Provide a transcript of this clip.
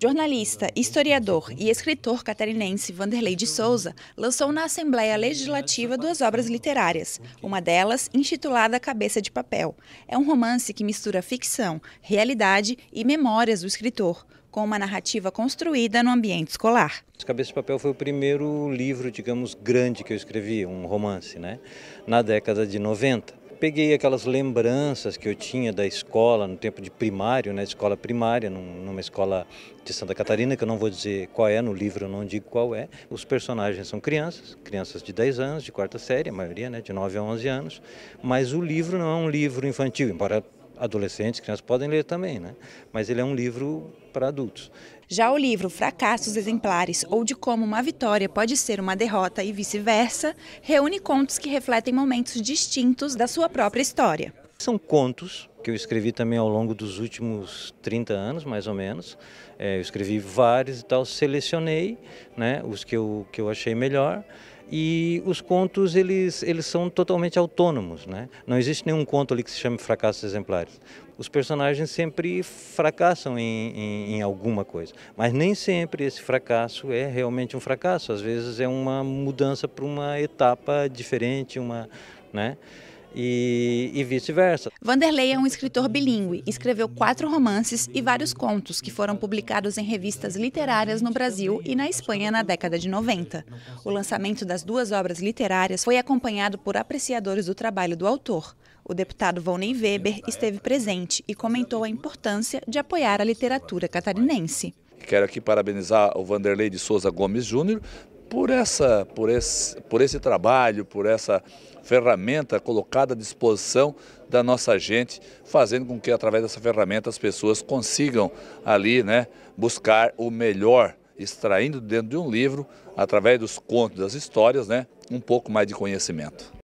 Jornalista, historiador e escritor catarinense Vanderlei de Souza lançou na Assembleia Legislativa duas obras literárias, uma delas intitulada Cabeça de Papel. É um romance que mistura ficção, realidade e memórias do escritor, com uma narrativa construída no ambiente escolar. Cabeça de Papel foi o primeiro livro, digamos, grande que eu escrevi, um romance, né? na década de 90 peguei aquelas lembranças que eu tinha da escola, no tempo de primário, na né, escola primária, numa escola de Santa Catarina, que eu não vou dizer qual é, no livro eu não digo qual é. Os personagens são crianças, crianças de 10 anos, de quarta série, a maioria, né, de 9 a 11 anos, mas o livro não é um livro infantil, embora adolescentes, crianças podem ler também, né? mas ele é um livro para adultos. Já o livro Fracassos Exemplares ou de como uma vitória pode ser uma derrota e vice-versa reúne contos que refletem momentos distintos da sua própria história. São contos que eu escrevi também ao longo dos últimos 30 anos, mais ou menos. É, eu escrevi vários e tal, selecionei né, os que eu, que eu achei melhor. E os contos, eles, eles são totalmente autônomos, né? Não existe nenhum conto ali que se chame fracassos exemplares. Os personagens sempre fracassam em, em, em alguma coisa, mas nem sempre esse fracasso é realmente um fracasso. Às vezes é uma mudança para uma etapa diferente, uma, né? e, e vice-versa. Vanderlei é um escritor bilíngue, escreveu quatro romances e vários contos que foram publicados em revistas literárias no Brasil e na Espanha na década de 90. O lançamento das duas obras literárias foi acompanhado por apreciadores do trabalho do autor. O deputado Volney Weber esteve presente e comentou a importância de apoiar a literatura catarinense. Quero aqui parabenizar o Vanderlei de Souza Gomes Júnior por, essa, por, esse, por esse trabalho, por essa ferramenta colocada à disposição da nossa gente, fazendo com que através dessa ferramenta as pessoas consigam ali né, buscar o melhor, extraindo dentro de um livro, através dos contos, das histórias, né, um pouco mais de conhecimento.